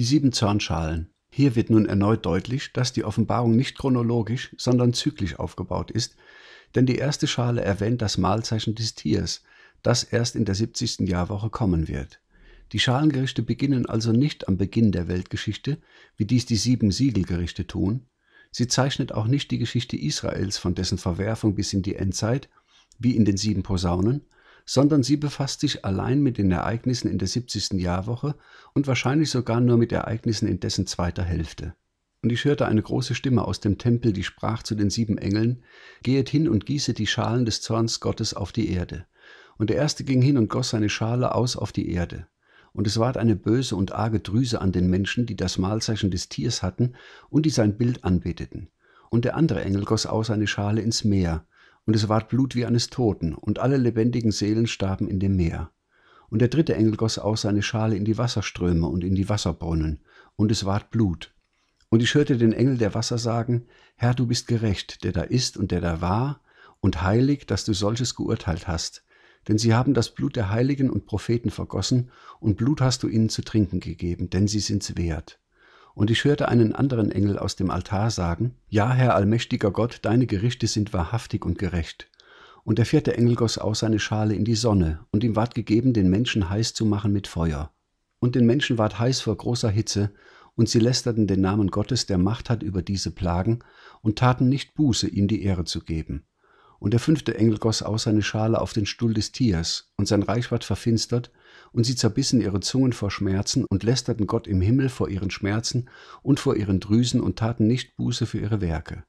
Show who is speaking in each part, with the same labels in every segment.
Speaker 1: Die sieben Zornschalen. Hier wird nun erneut deutlich, dass die Offenbarung nicht chronologisch, sondern zyklisch aufgebaut ist, denn die erste Schale erwähnt das Mahlzeichen des Tiers, das erst in der 70. Jahrwoche kommen wird. Die Schalengerichte beginnen also nicht am Beginn der Weltgeschichte, wie dies die sieben Siegelgerichte tun. Sie zeichnet auch nicht die Geschichte Israels von dessen Verwerfung bis in die Endzeit, wie in den sieben Posaunen, sondern sie befasst sich allein mit den Ereignissen in der 70. Jahrwoche und wahrscheinlich sogar nur mit Ereignissen in dessen zweiter Hälfte. Und ich hörte eine große Stimme aus dem Tempel, die sprach zu den sieben Engeln, Gehet hin und gießet die Schalen des Zorns Gottes auf die Erde. Und der erste ging hin und goss seine Schale aus auf die Erde. Und es ward eine böse und arge Drüse an den Menschen, die das Mahlzeichen des Tiers hatten und die sein Bild anbeteten. Und der andere Engel goss aus seine Schale ins Meer, und es ward Blut wie eines Toten, und alle lebendigen Seelen starben in dem Meer. Und der dritte Engel goss aus seine Schale in die Wasserströme und in die Wasserbrunnen, und es ward Blut. Und ich hörte den Engel der Wasser sagen, Herr, du bist gerecht, der da ist und der da war, und heilig, dass du solches geurteilt hast. Denn sie haben das Blut der Heiligen und Propheten vergossen, und Blut hast du ihnen zu trinken gegeben, denn sie sind's wert. Und ich hörte einen anderen Engel aus dem Altar sagen, Ja, Herr allmächtiger Gott, deine Gerichte sind wahrhaftig und gerecht. Und der vierte Engel goss aus seine Schale in die Sonne, und ihm ward gegeben, den Menschen heiß zu machen mit Feuer. Und den Menschen ward heiß vor großer Hitze, und sie lästerten den Namen Gottes, der Macht hat über diese Plagen, und taten nicht Buße, ihm die Ehre zu geben. Und der fünfte Engel goss aus seine Schale auf den Stuhl des Tiers, und sein Reich ward verfinstert, und sie zerbissen ihre Zungen vor Schmerzen und lästerten Gott im Himmel vor ihren Schmerzen und vor ihren Drüsen und taten nicht Buße für ihre Werke.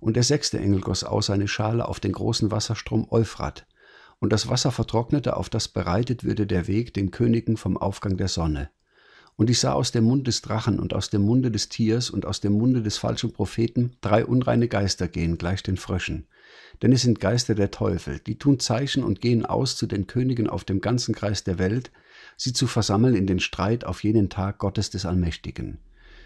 Speaker 1: Und der sechste Engel goss aus seine Schale auf den großen Wasserstrom Euphrat, und das Wasser vertrocknete, auf das bereitet würde der Weg den Königen vom Aufgang der Sonne. Und ich sah aus dem Mund des Drachen und aus dem Munde des Tiers und aus dem Munde des falschen Propheten drei unreine Geister gehen, gleich den Fröschen. Denn es sind Geister der Teufel, die tun Zeichen und gehen aus zu den Königen auf dem ganzen Kreis der Welt, sie zu versammeln in den Streit auf jenen Tag Gottes des Allmächtigen.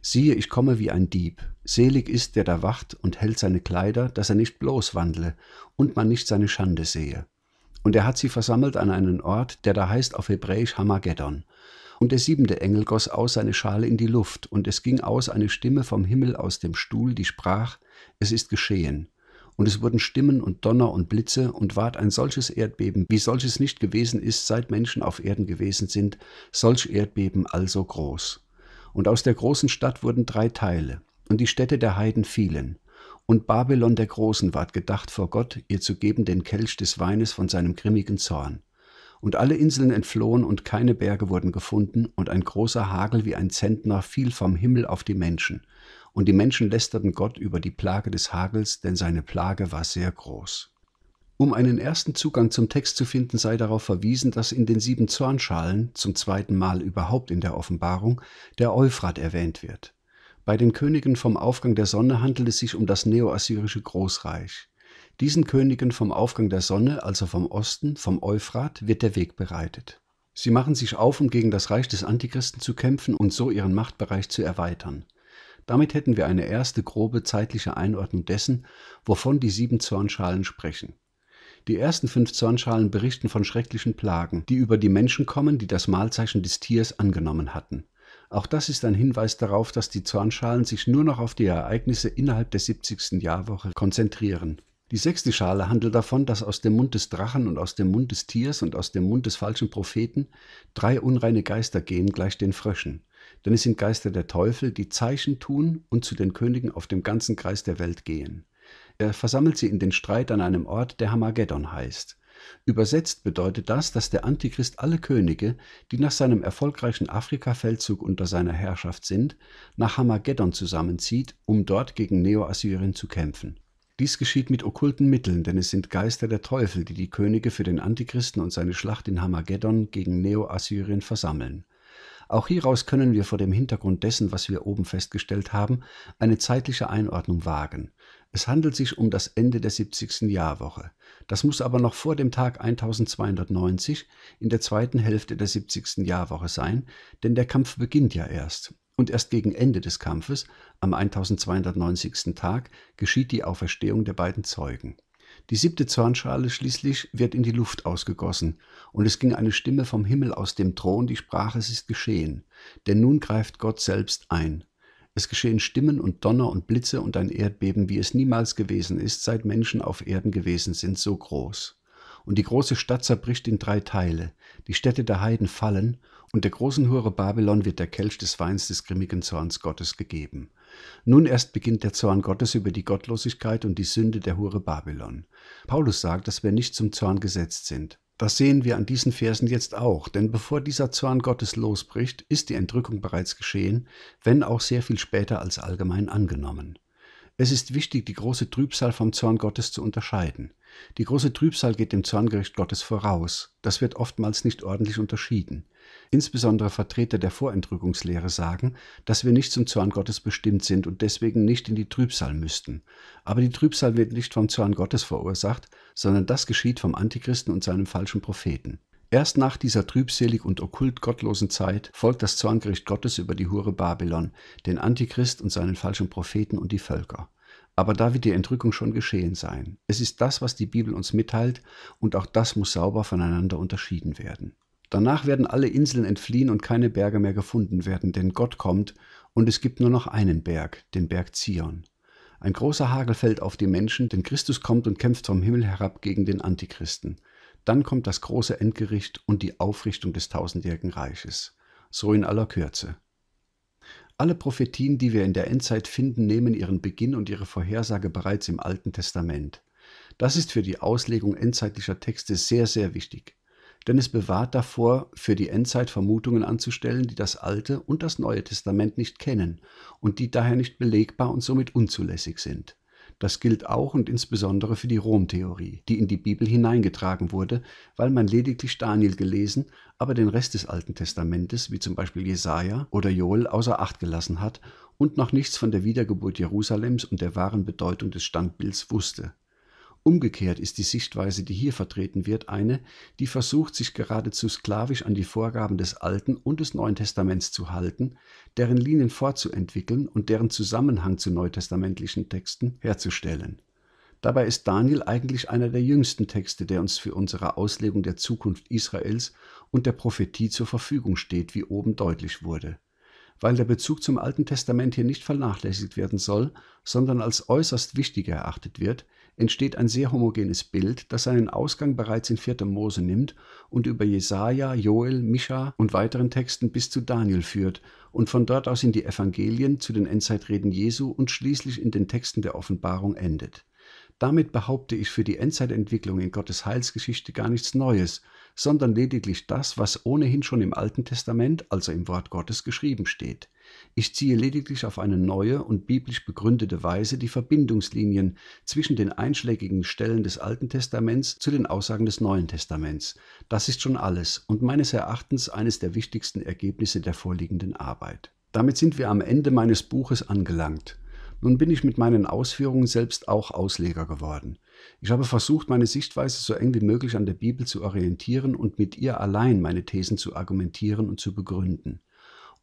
Speaker 1: Siehe, ich komme wie ein Dieb. Selig ist, der da wacht und hält seine Kleider, dass er nicht bloß wandle und man nicht seine Schande sehe. Und er hat sie versammelt an einen Ort, der da heißt auf Hebräisch Hamageddon. Und der siebente Engel goss aus seine Schale in die Luft, und es ging aus eine Stimme vom Himmel aus dem Stuhl, die sprach, es ist geschehen. Und es wurden Stimmen und Donner und Blitze und ward ein solches Erdbeben, wie solches nicht gewesen ist, seit Menschen auf Erden gewesen sind, solch Erdbeben also groß. Und aus der großen Stadt wurden drei Teile, und die Städte der Heiden fielen. Und Babylon der Großen ward gedacht vor Gott, ihr zu geben den Kelch des Weines von seinem grimmigen Zorn und alle Inseln entflohen und keine Berge wurden gefunden und ein großer Hagel wie ein Zentner fiel vom Himmel auf die Menschen. Und die Menschen lästerten Gott über die Plage des Hagels, denn seine Plage war sehr groß. Um einen ersten Zugang zum Text zu finden, sei darauf verwiesen, dass in den sieben Zornschalen, zum zweiten Mal überhaupt in der Offenbarung, der Euphrat erwähnt wird. Bei den Königen vom Aufgang der Sonne handelt es sich um das neoassyrische Großreich. Diesen Königen vom Aufgang der Sonne, also vom Osten, vom Euphrat, wird der Weg bereitet. Sie machen sich auf, um gegen das Reich des Antichristen zu kämpfen und so ihren Machtbereich zu erweitern. Damit hätten wir eine erste grobe zeitliche Einordnung dessen, wovon die sieben Zornschalen sprechen. Die ersten fünf Zornschalen berichten von schrecklichen Plagen, die über die Menschen kommen, die das Mahlzeichen des Tiers angenommen hatten. Auch das ist ein Hinweis darauf, dass die Zornschalen sich nur noch auf die Ereignisse innerhalb der 70. Jahrwoche konzentrieren. Die sechste Schale handelt davon, dass aus dem Mund des Drachen und aus dem Mund des Tiers und aus dem Mund des falschen Propheten drei unreine Geister gehen, gleich den Fröschen. Denn es sind Geister der Teufel, die Zeichen tun und zu den Königen auf dem ganzen Kreis der Welt gehen. Er versammelt sie in den Streit an einem Ort, der Hamageddon heißt. Übersetzt bedeutet das, dass der Antichrist alle Könige, die nach seinem erfolgreichen Afrika-Feldzug unter seiner Herrschaft sind, nach Hamageddon zusammenzieht, um dort gegen Neo-Assyrien zu kämpfen. Dies geschieht mit okkulten Mitteln, denn es sind Geister der Teufel, die die Könige für den Antichristen und seine Schlacht in Hamageddon gegen Neo-Assyrien versammeln. Auch hieraus können wir vor dem Hintergrund dessen, was wir oben festgestellt haben, eine zeitliche Einordnung wagen. Es handelt sich um das Ende der 70. Jahrwoche. Das muss aber noch vor dem Tag 1290 in der zweiten Hälfte der 70. Jahrwoche sein, denn der Kampf beginnt ja erst. Und erst gegen Ende des Kampfes, am 1290. Tag, geschieht die Auferstehung der beiden Zeugen. Die siebte Zornschale schließlich wird in die Luft ausgegossen, und es ging eine Stimme vom Himmel aus dem Thron, die sprach, es ist geschehen, denn nun greift Gott selbst ein. Es geschehen Stimmen und Donner und Blitze und ein Erdbeben, wie es niemals gewesen ist, seit Menschen auf Erden gewesen sind, so groß und die große Stadt zerbricht in drei Teile, die Städte der Heiden fallen, und der großen Hure Babylon wird der Kelch des Weins des grimmigen Zorns Gottes gegeben. Nun erst beginnt der Zorn Gottes über die Gottlosigkeit und die Sünde der Hure Babylon. Paulus sagt, dass wir nicht zum Zorn gesetzt sind. Das sehen wir an diesen Versen jetzt auch, denn bevor dieser Zorn Gottes losbricht, ist die Entrückung bereits geschehen, wenn auch sehr viel später als allgemein angenommen. Es ist wichtig, die große Trübsal vom Zorn Gottes zu unterscheiden. Die große Trübsal geht dem Zorngericht Gottes voraus. Das wird oftmals nicht ordentlich unterschieden. Insbesondere Vertreter der Vorentrückungslehre sagen, dass wir nicht zum Zorn Gottes bestimmt sind und deswegen nicht in die Trübsal müssten. Aber die Trübsal wird nicht vom Zorn Gottes verursacht, sondern das geschieht vom Antichristen und seinem falschen Propheten. Erst nach dieser trübselig und okkult gottlosen Zeit folgt das Zorngericht Gottes über die Hure Babylon, den Antichrist und seinen falschen Propheten und die Völker. Aber da wird die Entrückung schon geschehen sein. Es ist das, was die Bibel uns mitteilt, und auch das muss sauber voneinander unterschieden werden. Danach werden alle Inseln entfliehen und keine Berge mehr gefunden werden, denn Gott kommt und es gibt nur noch einen Berg, den Berg Zion. Ein großer Hagel fällt auf die Menschen, denn Christus kommt und kämpft vom Himmel herab gegen den Antichristen. Dann kommt das große Endgericht und die Aufrichtung des tausendjährigen Reiches. So in aller Kürze. Alle Prophetien, die wir in der Endzeit finden, nehmen ihren Beginn und ihre Vorhersage bereits im Alten Testament. Das ist für die Auslegung endzeitlicher Texte sehr, sehr wichtig, denn es bewahrt davor, für die Endzeit Vermutungen anzustellen, die das Alte und das Neue Testament nicht kennen und die daher nicht belegbar und somit unzulässig sind. Das gilt auch und insbesondere für die Romtheorie, die in die Bibel hineingetragen wurde, weil man lediglich Daniel gelesen, aber den Rest des Alten Testamentes, wie zum Beispiel Jesaja oder Joel, außer Acht gelassen hat und noch nichts von der Wiedergeburt Jerusalems und der wahren Bedeutung des Standbilds wusste. Umgekehrt ist die Sichtweise, die hier vertreten wird, eine, die versucht, sich geradezu sklavisch an die Vorgaben des Alten und des Neuen Testaments zu halten, deren Linien fortzuentwickeln und deren Zusammenhang zu neutestamentlichen Texten herzustellen. Dabei ist Daniel eigentlich einer der jüngsten Texte, der uns für unsere Auslegung der Zukunft Israels und der Prophetie zur Verfügung steht, wie oben deutlich wurde. Weil der Bezug zum Alten Testament hier nicht vernachlässigt werden soll, sondern als äußerst wichtig erachtet wird, entsteht ein sehr homogenes Bild, das seinen Ausgang bereits in 4. Mose nimmt und über Jesaja, Joel, Mischa und weiteren Texten bis zu Daniel führt und von dort aus in die Evangelien, zu den Endzeitreden Jesu und schließlich in den Texten der Offenbarung endet damit behaupte ich für die Endzeitentwicklung in Gottes Heilsgeschichte gar nichts Neues, sondern lediglich das, was ohnehin schon im Alten Testament, also im Wort Gottes, geschrieben steht. Ich ziehe lediglich auf eine neue und biblisch begründete Weise die Verbindungslinien zwischen den einschlägigen Stellen des Alten Testaments zu den Aussagen des Neuen Testaments. Das ist schon alles und meines Erachtens eines der wichtigsten Ergebnisse der vorliegenden Arbeit. Damit sind wir am Ende meines Buches angelangt. Nun bin ich mit meinen Ausführungen selbst auch Ausleger geworden. Ich habe versucht, meine Sichtweise so eng wie möglich an der Bibel zu orientieren und mit ihr allein meine Thesen zu argumentieren und zu begründen.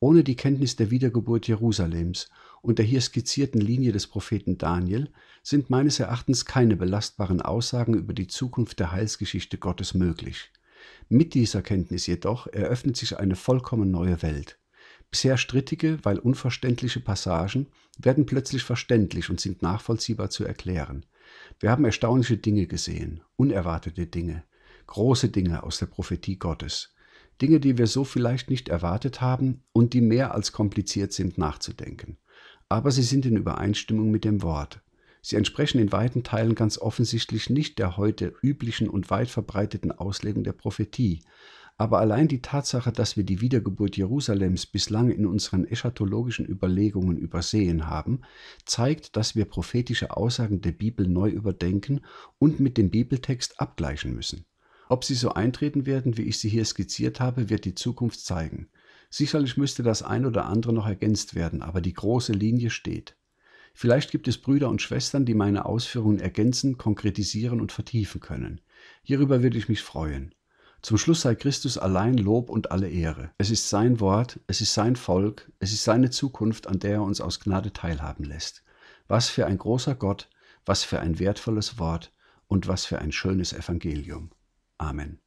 Speaker 1: Ohne die Kenntnis der Wiedergeburt Jerusalems und der hier skizzierten Linie des Propheten Daniel sind meines Erachtens keine belastbaren Aussagen über die Zukunft der Heilsgeschichte Gottes möglich. Mit dieser Kenntnis jedoch eröffnet sich eine vollkommen neue Welt. Bisher strittige, weil unverständliche Passagen werden plötzlich verständlich und sind nachvollziehbar zu erklären. Wir haben erstaunliche Dinge gesehen, unerwartete Dinge, große Dinge aus der Prophetie Gottes, Dinge, die wir so vielleicht nicht erwartet haben und die mehr als kompliziert sind nachzudenken. Aber sie sind in Übereinstimmung mit dem Wort. Sie entsprechen in weiten Teilen ganz offensichtlich nicht der heute üblichen und weit verbreiteten Auslegung der Prophetie, aber allein die Tatsache, dass wir die Wiedergeburt Jerusalems bislang in unseren eschatologischen Überlegungen übersehen haben, zeigt, dass wir prophetische Aussagen der Bibel neu überdenken und mit dem Bibeltext abgleichen müssen. Ob sie so eintreten werden, wie ich sie hier skizziert habe, wird die Zukunft zeigen. Sicherlich müsste das ein oder andere noch ergänzt werden, aber die große Linie steht. Vielleicht gibt es Brüder und Schwestern, die meine Ausführungen ergänzen, konkretisieren und vertiefen können. Hierüber würde ich mich freuen. Zum Schluss sei Christus allein Lob und alle Ehre. Es ist sein Wort, es ist sein Volk, es ist seine Zukunft, an der er uns aus Gnade teilhaben lässt. Was für ein großer Gott, was für ein wertvolles Wort und was für ein schönes Evangelium. Amen.